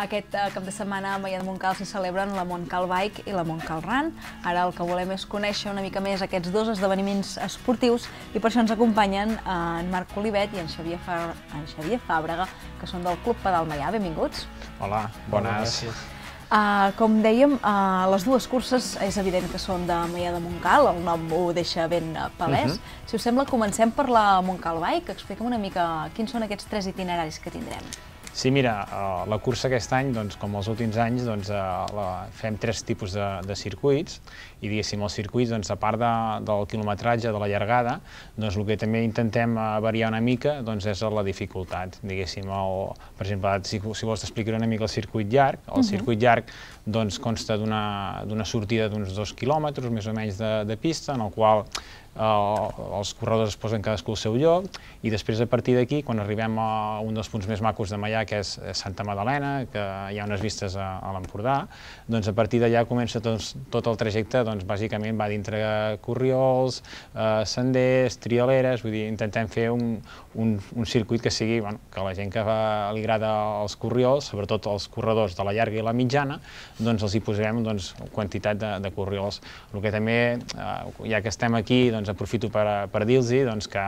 Aquest eh, cap de setmana a de Montcal se celebren la Montcal Bike i la Montcal Run. Ara el que volem és conèixer una mica més aquests dos esdeveniments esportius i per això ens acompanyen eh, en Marc Colivet i en Xavier, Fa... en Xavier Fàbrega, que són del Club Pedal Maià. Benvinguts. Hola, bones. bones. Uh, eh, com dèiem, uh, les dues curses és evident que són de Maia de Montcal, el nom ho deixa ben palès. Uh mhm. -huh. Si us sembla, comencem per la Montcal Bike. Explica'm una mica quins són aquests tres itineraris que tindrem. Sí, mira, eh, la cursa aquest any, doncs, com els últims anys, doncs, eh, la, fem tres tipus de, de circuits i diguéssim els circuits, doncs, a part de, del quilometratge, de la llargada, doncs el que també intentem eh, variar una mica doncs, és la dificultat. Diguéssim, el, per exemple, si, si vols t'explicar una mica el circuit llarg, el uh -huh. circuit llarg doncs, consta d'una sortida d'uns dos quilòmetres més o menys de, de pista, en el qual Uh, els corredors es posen cadascú al seu lloc i després a partir d'aquí, quan arribem a un dels punts més macos de Maià, que és Santa Madalena, que hi ha unes vistes a, a l'Empordà, doncs a partir d'allà comença doncs, tot el trajecte doncs, bàsicament va dintre corriols, eh, senders, trioleres, vull dir, intentem fer un, un, un circuit que sigui, bueno, que la gent que va, li agrada els corriols, sobretot els corredors de la llarga i la mitjana, doncs els hi posarem doncs, quantitat de, de corriols. El que també, eh, ja que estem aquí, doncs aprofito per, per dir-los doncs, que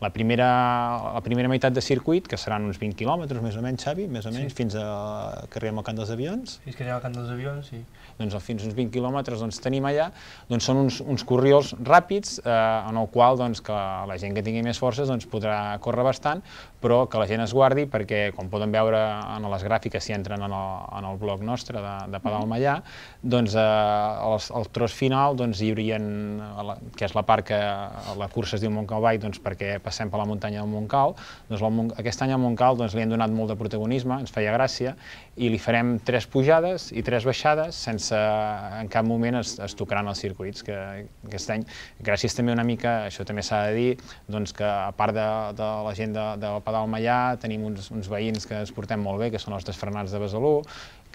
la primera, la primera meitat de circuit, que seran uns 20 quilòmetres més o menys, Xavi, més o menys, sí. fins a que arribem al Camp dels Avions. Fins que arribem al Camp dels Avions, sí. Doncs fins uns 20 quilòmetres doncs, tenim allà doncs són uns, uns corriols ràpids eh, en el qual doncs, que la gent que tingui més forces doncs, podrà córrer bastant, però que la gent es guardi perquè, com poden veure en les gràfiques si entren en el, en el blog nostre de, de Pedal Mallà, doncs eh, el, el tros final doncs, hi haurien, eh, que és la part que la cursa es diu Montcal Bike doncs, perquè passem per la muntanya del Montcal, doncs la, aquest any al Montcal doncs, li han donat molt de protagonisme, ens feia gràcia, i li farem tres pujades i tres baixades sense en cap moment es, es tocarà recuperant els circuits que aquest any, gràcies també una mica, això també s'ha de dir, doncs que a part de, de la gent de, del Pedal Mallà tenim uns, uns veïns que ens portem molt bé, que són els desfrenats de Besalú,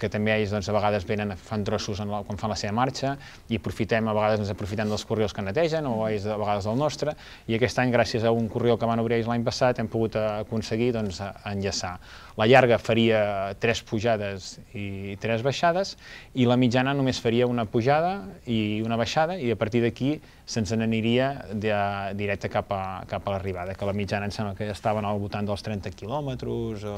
que també ells doncs, a vegades venen, fan trossos en la, quan fan la seva marxa i aprofitem, a vegades ens aprofitem dels correus que netegen o ells a vegades del nostre i aquest any, gràcies a un correu que van obrir ells l'any passat, hem pogut aconseguir doncs, enllaçar. La llarga faria tres pujades i tres baixades i la mitjana només faria una pujada i una baixada i a partir d'aquí se'ns n'aniria directe cap a, cap a l'arribada, que la mitjana em sembla que estaven al voltant dels 30 quilòmetres, o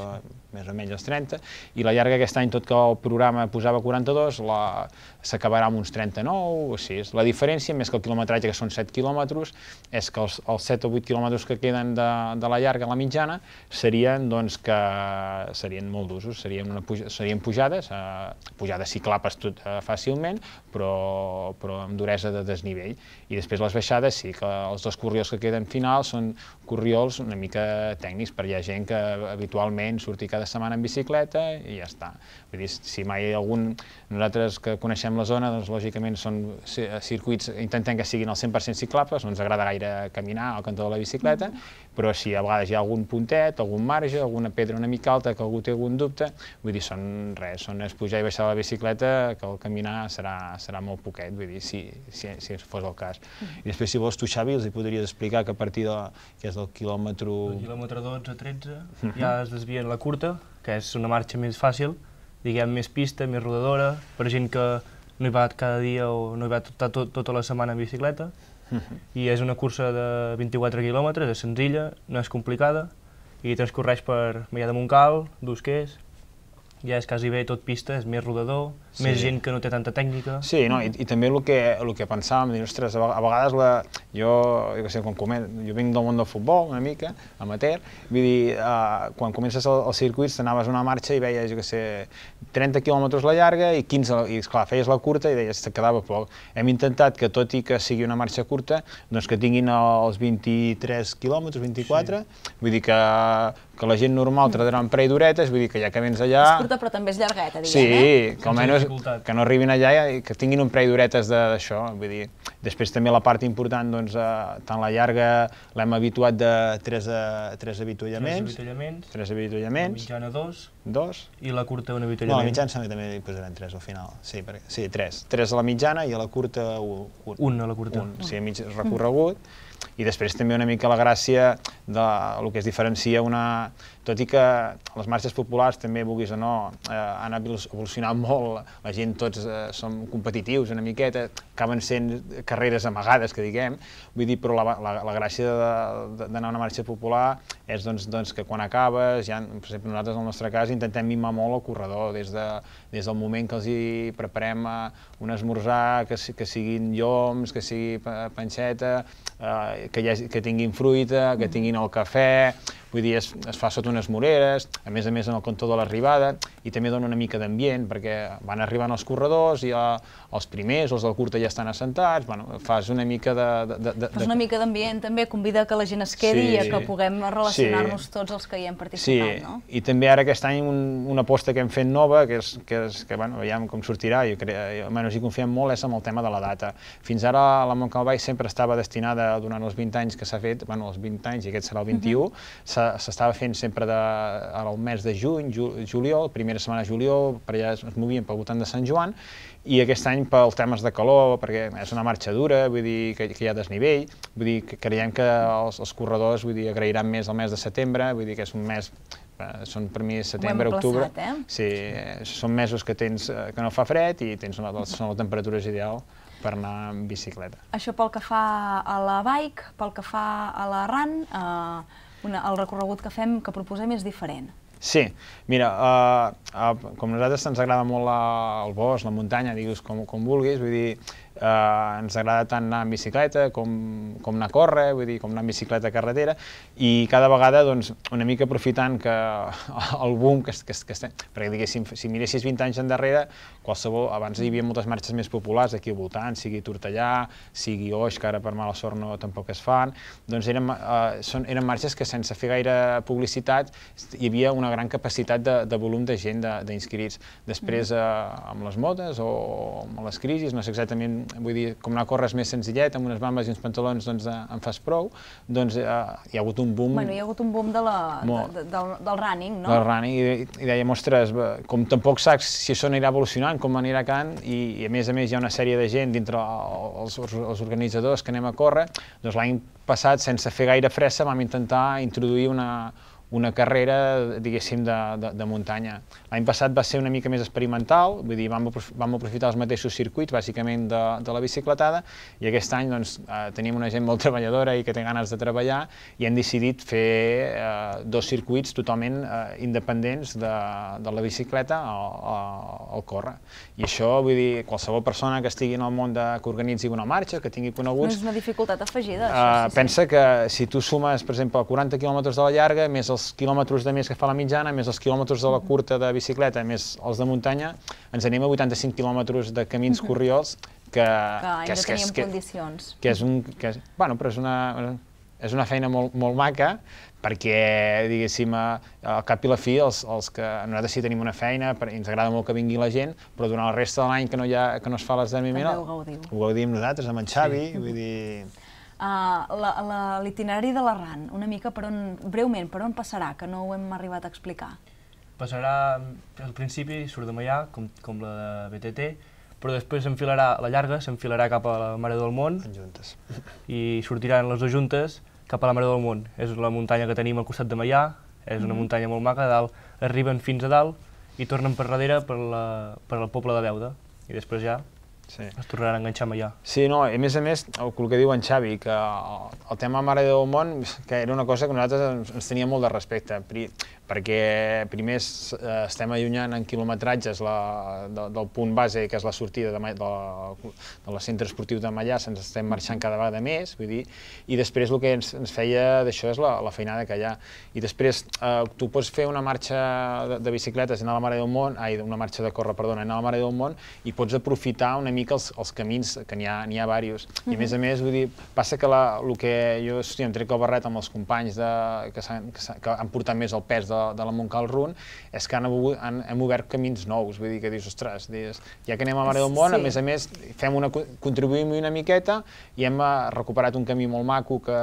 més o menys els 30, i la llarga aquest any, tot que el programa posava 42, s'acabarà amb uns 39 o 6. La diferència, més que el quilometratge, que són 7 quilòmetres, és que els, els 7 o 8 quilòmetres que queden de, de la llarga a la mitjana serien, doncs, que serien molt d'usos, serien, una, serien pujades, eh, pujades ciclapes tot, eh, fàcilment, però, però amb duresa de desnivell. I i després les baixades sí que els dos corriols que queden finals són corriols una mica tècnics, perquè hi ha gent que habitualment surti cada setmana en bicicleta i ja està. Vull dir, si mai algun... Nosaltres que coneixem la zona, doncs lògicament són eh, circuits, intentem que siguin al 100% ciclables, no ens agrada gaire caminar al cantó de la bicicleta, però si a vegades hi ha algun puntet, algun marge, alguna pedra una mica alta que algú té algun dubte, vull dir, són res, són es pujar i baixar la bicicleta, que el caminar serà, serà molt poquet, vull dir, si, si, si fos el cas. I després, si vols, tu, Xavi, els hi podries explicar que a partir de, que és del quilòmetre... El quilòmetre 12, 13, uh -huh. ja es desvien la curta, que és una marxa més fàcil, diguem, més pista, més rodadora, per gent que no hi va cada dia o no hi va tota, tot, tota la setmana en bicicleta, uh mhm. -huh. i és una cursa de 24 quilòmetres, és senzilla, no és complicada, i transcorreix per Maià de Montcal, Dusquers, ja és quasi bé tot pista, és més rodador, sí. més gent que no té tanta tècnica... Sí, no, i, i també el que, el que pensàvem, dir, ostres, a vegades la, jo, jo, sé, quan comen, jo vinc del món del futbol una mica, amateur, vull dir, eh, quan comences el, el circuit t'anaves una marxa i veies, jo què sé, 30 quilòmetres la llarga i 15, i esclar, feies la curta i deies, te quedava poc. Hem intentat que tot i que sigui una marxa curta, doncs que tinguin els 23 quilòmetres, 24, sí. vull dir que que la gent normal tardarà un parell d'horetes, vull dir que ja que vens allà... És curta però també és llargueta, diguem, sí, eh? Sí, que almenys que no arribin allà i que tinguin un parell d'horetes d'això, vull dir... Després també la part important, doncs, eh, tant la llarga l'hem habituat de tres, a, eh, tres avituallaments. Tres avituallaments. Tres avituallaments. La mitjana dos. Dos. I la curta un avituallament. No, la mitjana sembla que també hi posarem tres al final. Sí, perquè, sí tres. Tres a la mitjana i a la curta un. Un a la curta. Un, sí, a mig mm. recorregut. Mm i després també una mica la gràcia del que es diferencia una, tot i que les marxes populars també, vulguis o no, eh, han evolucionat molt, la gent tots eh, som competitius una miqueta, acaben sent carreres amagades, que diguem, vull dir, però la, la, la gràcia d'anar a una marxa popular és doncs, doncs, que quan acabes, ja, per exemple, nosaltres en el nostre cas intentem mimar molt el corredor, des, de, des del moment que els hi preparem eh, un esmorzar, que, que siguin lloms, que sigui panxeta, eh, que, hi ha, que tinguin fruita, que tinguin el cafè, Vull dir, es, es fa sota unes moreres, a més a més en el cantó de l'arribada, i també dona una mica d'ambient, perquè van arribant els corredors i eh, els primers, els del curta ja estan assentats, bueno, fas una mica de... de, de, de... Fas una mica d'ambient també, convida que la gent es quedi sí, i que puguem relacionar-nos sí. tots els que hi hem participat, sí. no? I també ara aquest any un, una aposta que hem fet nova, que és que, és, que bueno, veiem com sortirà, jo crec, almenys hi confiem molt, és amb el tema de la data. Fins ara la Montcalvall sempre estava destinada durant els 20 anys que s'ha fet, bueno, els 20 anys i aquest serà el 21, uh -huh. s'estava fent sempre de, al mes de juny, ju, juliol, primer primera setmana de juliol, per allà es, movien pel voltant de Sant Joan, i aquest any pels temes de calor, perquè és una marxa dura, vull dir que, que hi ha desnivell, vull dir que creiem que els, els corredors vull dir, agrairan més el mes de setembre, vull dir que és un mes eh, són per mi setembre, plaçat, octubre. Eh? Sí, eh, són mesos que tens eh, que no fa fred i tens una, són les temperatures ideal per anar en bicicleta. Això pel que fa a la bike, pel que fa a la run, eh, una, el recorregut que fem, que proposem és diferent. Sí, mira, uh, uh, com a nosaltres ens agrada molt la, el bosc, la muntanya, digues com, com vulguis, vull dir, eh, ens agrada tant anar en bicicleta com, com anar a córrer, vull dir, com anar en bicicleta a carretera, i cada vegada, doncs, una mica aprofitant que el boom que, que, que estem... Perquè, diguéssim, si miressis 20 anys endarrere, qualsevol... Abans hi havia moltes marxes més populars aquí al voltant, sigui Tortellà, sigui Oix, que ara per mala sort no tampoc es fan, doncs eren, eh, són, eren marxes que sense fer gaire publicitat hi havia una gran capacitat de, de volum de gent d'inscrits. De, Després, mm. eh, amb les modes o, o amb les crisis, no sé exactament vull dir, com a córrer és més senzillet, amb unes bambes i uns pantalons doncs, eh, en fas prou, doncs eh, hi ha hagut un boom... Bueno, hi ha hagut un boom de la, de, del, del running, no? Del running, i, i deia, ostres, eh, com tampoc saps si això anirà evolucionant, com anirà cant, i, i a més a més hi ha una sèrie de gent dintre els, els organitzadors que anem a córrer, doncs l'any passat, sense fer gaire fressa, vam intentar introduir una, una carrera, diguéssim, de, de, de muntanya. L'any passat va ser una mica més experimental, vull dir, vam, vam aprofitar els mateixos circuits, bàsicament de, de la bicicletada, i aquest any doncs, eh, tenim una gent molt treballadora i que té ganes de treballar, i hem decidit fer eh, dos circuits totalment eh, independents de, de la bicicleta al córrer. I això, vull dir, qualsevol persona que estigui en el món de, que organitzi una marxa, que tingui coneguts... No és una dificultat afegida, això, eh, sí, uh, Pensa que si tu sumes, per exemple, 40 km de la llarga, més els els quilòmetres de més que fa la mitjana, més els quilòmetres de la curta de bicicleta, més els de muntanya, ens anem a 85 quilòmetres de camins corriols que... Que, que és, que és, condicions. Que és un... Que és, bueno, però és una, és una feina molt, molt maca, perquè, diguéssim, eh, al cap i la fi, els, els que nosaltres sí tenim una feina, per, ens agrada molt que vingui la gent, però durant la resta de l'any que, no hi ha, que no es fa l'esdeveniment, ho gaudim nosaltres, amb en Xavi, sí. vull dir uh, l'itinerari de l'Arran, una mica per on, breument, per on passarà, que no ho hem arribat a explicar? Passarà, mm, al principi surt de Maià, com, com la de BTT, però després s'enfilarà, la llarga s'enfilarà cap a la Mare del Món. En juntes. I sortiran les dues juntes cap a la Mare del Món. És la muntanya que tenim al costat de Maià, és una mm. muntanya molt maca, dalt arriben fins a dalt i tornen per darrere per, la, per al poble de Beuda. I després ja Sí. Es tornarà a enganxar amb allò. Sí, no, i a més a més, el, el que diu en Xavi, que el, tema Mare de Déu Món, que era una cosa que nosaltres ens, ens tenia molt de respecte, perquè primer estem allunyant en quilometratges la, de, del punt base, que és la sortida de, de, la, de la centre esportiu de Mallà, ens estem marxant cada vegada més, vull dir, i després el que ens, ens feia d'això és la, la feinada que hi ha. I després, eh, tu pots fer una marxa de, de bicicletes, anar a la Mare de Déu Món, ai, una marxa de córrer, perdona, anar a la Mare de Déu Món, i pots aprofitar una mica els, els camins, que n'hi ha, n'hi ha diversos. Mm -hmm. I a mhm. més a més, vull dir, passa que la, el que jo, hòstia, em trec el barret amb els companys de, que, han, que, que han portat més el pes de, de la Montcal Run, és que han, han, hem obert camins nous, vull dir, que dius, ostres, dius, ja que anem a Mare del Món, sí. a més a més, fem una, contribuïm una miqueta i hem eh, recuperat un camí molt maco que,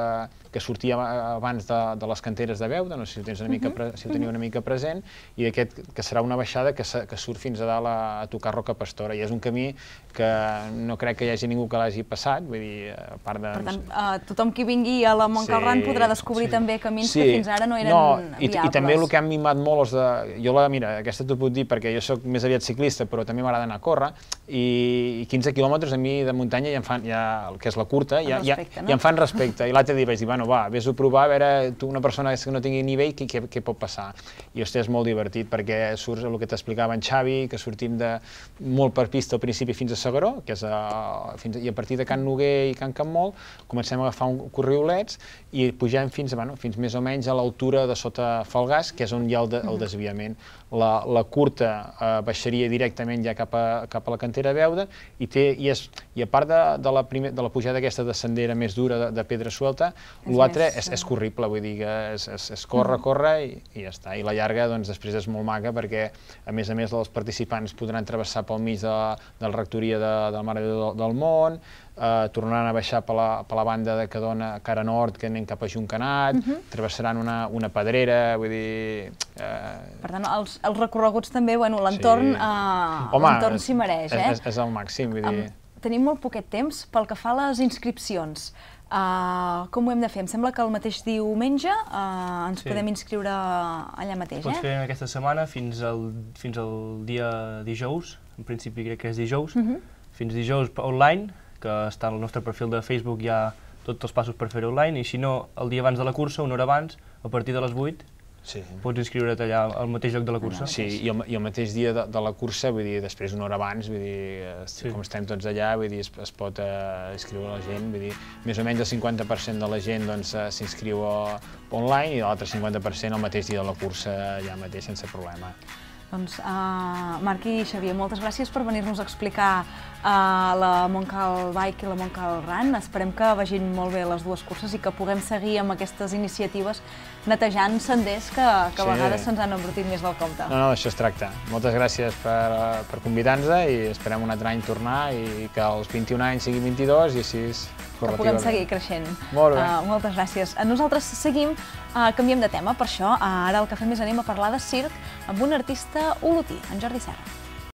que sortia abans de, de les canteres de Beuda, no sé si ho, tens una mica, mm -hmm. si ho mhm. teniu una mica present, i aquest que serà una baixada que, que surt fins a dalt a, a tocar Roca Pastora, i és un camí que que no crec que hi hagi ningú que l'hagi passat, vull dir, a part de... Per tant, uh, tothom qui vingui a la Montcalran sí, podrà descobrir sí. també camins sí. que fins ara no eren no, i, viables. I també el que han mimat molt els de... Jo la, mira, aquesta t'ho puc dir perquè jo sóc més aviat ciclista, però també m'agrada anar a córrer, i, i 15 quilòmetres a mi de muntanya ja em fan, ja, el que és la curta, ja, respecte, ja, no? ja em fan respecte. I l'altre dia vaig dir, bueno, va, vés-ho a provar, a veure, tu una persona que no tingui nivell, què, què, què pot passar? I, hosti, és molt divertit, perquè surts el que t'explicava en Xavi, que sortim de molt per pista al principi fins a segon Sogaró, que és a, eh, fins, i a partir de Can Noguer i Can Campmol comencem a agafar un corriolets i pugem fins, bueno, fins més o menys a l'altura de sota Falgàs, que és on hi ha el, de, el desviament. La, la curta eh, baixaria directament ja cap a, cap a la cantera Beuda i, té, i, és, i a part de, de, la primer, de la pujada aquesta de sendera més dura de, de pedra suelta, l'altre és, eh, és corrible, vull dir que és, és, és córrer, mm. córrer i, i ja està. I la llarga doncs, després és molt maca perquè a més a més els participants podran travessar pel mig de, de la rectoria de, de Mare de Déu del Mont, eh, tornaran a baixar per la, per la banda de que dona cara nord, que anem cap a Juncanat, uh mhm. -huh. travessaran una, una pedrera, vull dir... Eh... Per tant, els, els recorreguts també, bueno, l'entorn sí. eh, mereix, mereix, eh? És, és, és el màxim, vull dir... Tenim molt poquet temps pel que fa a les inscripcions. Uh, com ho hem de fer? Em sembla que el mateix diumenge uh, ens sí. podem inscriure allà mateix, Pots eh? Pots fer aquesta setmana fins al, fins al dia dijous, en principi crec que és dijous, uh mhm. -huh. fins dijous online, que està al nostre perfil de Facebook ja tots els passos per fer online, i si no, el dia abans de la cursa, una hora abans, a partir de les 8, sí. pots inscriure't allà al mateix lloc de la cursa. Sí, i el, i el mateix dia de, de la cursa, vull dir, després una hora abans, vull dir, sí. com estem tots allà, vull dir, es, es pot eh, inscriure la gent, vull dir, més o menys el 50% de la gent doncs eh, s'inscriu eh, online i l'altre 50% el mateix dia de la cursa ja mateix sense problema. Doncs, uh, Marc i Xavier, moltes gràcies per venir-nos a explicar a la Montcal Bike i la Montcal Run. Esperem que vagin molt bé les dues curses i que puguem seguir amb aquestes iniciatives netejant senders que, que a vegades se'ns han embrutit més del compte. No, no, d'això es tracta. Moltes gràcies per, per convidar-nos i esperem un altre any tornar i que els 21 anys siguin 22 i així que puguem seguir creixent. Molt bé. Uh, moltes gràcies. Nosaltres seguim, uh, canviem de tema, per això uh, ara que Cafè Més anem a parlar de circ amb un artista olotí, en Jordi Serra.